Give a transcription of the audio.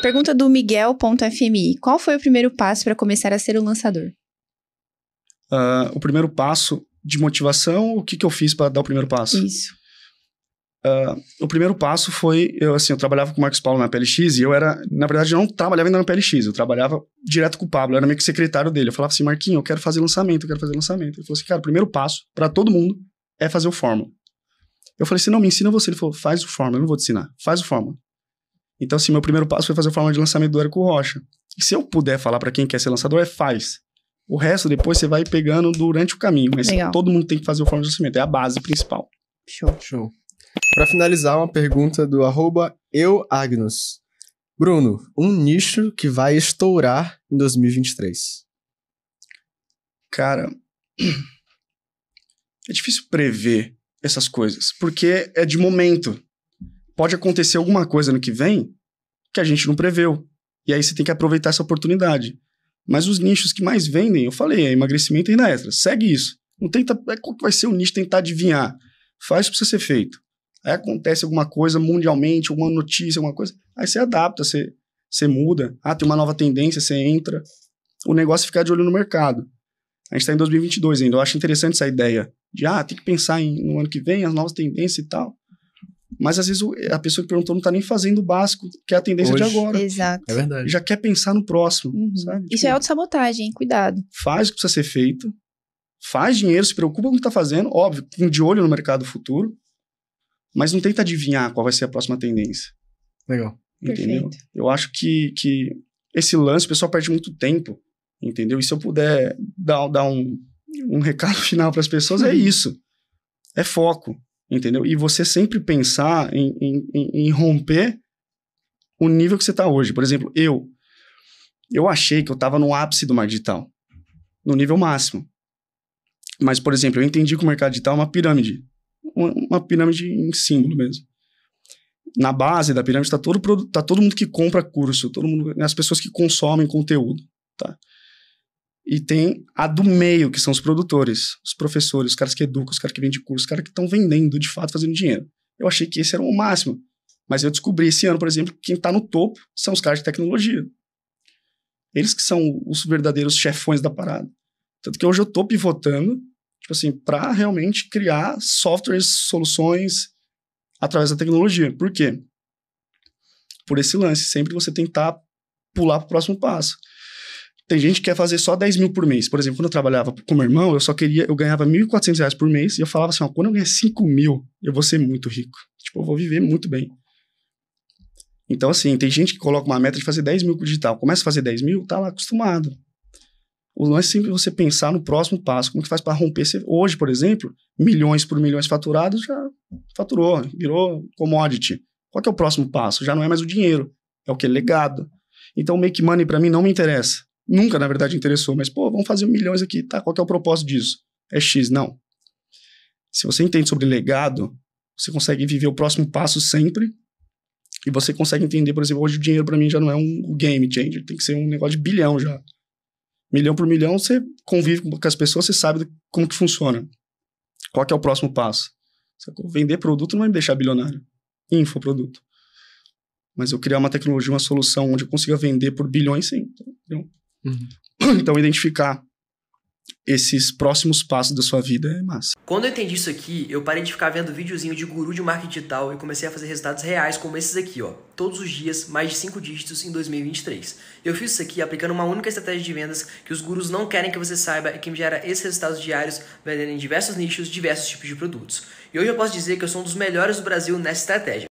Pergunta do Miguel.fmi. Qual foi o primeiro passo para começar a ser o lançador? Uh, o primeiro passo de motivação, o que, que eu fiz para dar o primeiro passo? Isso. Uh, o primeiro passo foi, eu assim, eu trabalhava com o Marcos Paulo na PLX e eu era, na verdade, eu não trabalhava ainda na PLX, eu trabalhava direto com o Pablo, eu era meio que secretário dele. Eu falava assim, Marquinho, eu quero fazer lançamento, eu quero fazer lançamento. Ele falou assim, cara, o primeiro passo para todo mundo é fazer o Fórmula. Eu falei assim, não, me ensina você. Ele falou, faz o Fórmula, eu não vou te ensinar, faz o Fórmula. Então, assim, meu primeiro passo foi fazer o Fórmula de lançamento do Érico Rocha. E se eu puder falar para quem quer ser lançador, é faz. O resto depois você vai pegando durante o caminho, mas Legal. todo mundo tem que fazer o Fórmula de lançamento, é a base principal. Show. Show. Para finalizar, uma pergunta do @euagnos: Bruno, um nicho que vai estourar em 2023. Cara, é difícil prever essas coisas, porque é de momento. Pode acontecer alguma coisa no que vem que a gente não preveu. E aí você tem que aproveitar essa oportunidade. Mas os nichos que mais vendem, eu falei, é emagrecimento e é extra. Segue isso. Não tenta. É, qual vai ser o nicho tentar adivinhar? Faz o que precisa ser feito. Aí acontece alguma coisa mundialmente, alguma notícia, alguma coisa. Aí você adapta, você, você muda. Ah, tem uma nova tendência, você entra. O negócio é ficar de olho no mercado. A gente está em 2022 ainda. Eu acho interessante essa ideia de, ah, tem que pensar em, no ano que vem, as novas tendências e tal. Mas às vezes a pessoa que perguntou não está nem fazendo o básico, que é a tendência Hoje, de agora. Exato. É verdade. Já quer pensar no próximo, uhum. sabe? Isso é tipo, é sabotagem. cuidado. Faz o que precisa ser feito, faz dinheiro, se preocupa com o que está fazendo, óbvio, com de olho no mercado futuro, mas não tenta adivinhar qual vai ser a próxima tendência. Legal. Entendeu? Perfeito. Eu acho que, que esse lance, o pessoal perde muito tempo, entendeu? E se eu puder dar, dar um, um recado final para as pessoas, é uhum. isso. É foco, entendeu? E você sempre pensar em, em, em romper o nível que você está hoje. Por exemplo, eu, eu achei que eu estava no ápice do mercado digital, no nível máximo. Mas, por exemplo, eu entendi que o mercado digital é uma pirâmide uma pirâmide em símbolo mesmo. Na base da pirâmide está todo, tá todo mundo que compra curso, todo mundo, né, as pessoas que consomem conteúdo, tá? E tem a do meio, que são os produtores, os professores, os caras que educam, os caras que vendem curso, os caras que estão vendendo, de fato, fazendo dinheiro. Eu achei que esse era o máximo. Mas eu descobri esse ano, por exemplo, que quem está no topo são os caras de tecnologia. Eles que são os verdadeiros chefões da parada. Tanto que hoje eu estou pivotando tipo assim, para realmente criar softwares, soluções através da tecnologia. Por quê? Por esse lance, sempre você tentar pular para o próximo passo. Tem gente que quer fazer só 10 mil por mês. Por exemplo, quando eu trabalhava com meu irmão, eu só queria, eu ganhava 1.400 reais por mês e eu falava assim, ó, quando eu ganhar 5 mil, eu vou ser muito rico. Tipo, eu vou viver muito bem. Então, assim, tem gente que coloca uma meta de fazer 10 mil com digital. Começa a fazer 10 mil, tá lá acostumado. O lance é sempre você pensar no próximo passo, como que faz para romper. Hoje, por exemplo, milhões por milhões faturados já faturou, virou commodity. Qual é o próximo passo? Já não é mais o dinheiro, é o que? Legado. Então, make money para mim não me interessa. Nunca, na verdade, interessou, mas pô, vamos fazer milhões aqui, tá? Qual é o propósito disso? É X, não. Se você entende sobre legado, você consegue viver o próximo passo sempre e você consegue entender, por exemplo, hoje o dinheiro para mim já não é um game changer, tem que ser um negócio de bilhão já milhão por milhão, você convive com as pessoas, você sabe como que funciona. Qual que é o próximo passo? Sacou? Vender produto não vai é me deixar bilionário. Infoproduto. Mas eu criar uma tecnologia, uma solução onde eu consiga vender por bilhões, sim. Então, uhum. então identificar esses próximos passos da sua vida é massa. Quando eu entendi isso aqui, eu parei de ficar vendo videozinho de guru de marketing digital e comecei a fazer resultados reais como esses aqui, ó. Todos os dias, mais de 5 dígitos em 2023. Eu fiz isso aqui aplicando uma única estratégia de vendas que os gurus não querem que você saiba e que me gera esses resultados diários vendendo em diversos nichos, diversos tipos de produtos. E hoje eu posso dizer que eu sou um dos melhores do Brasil nessa estratégia.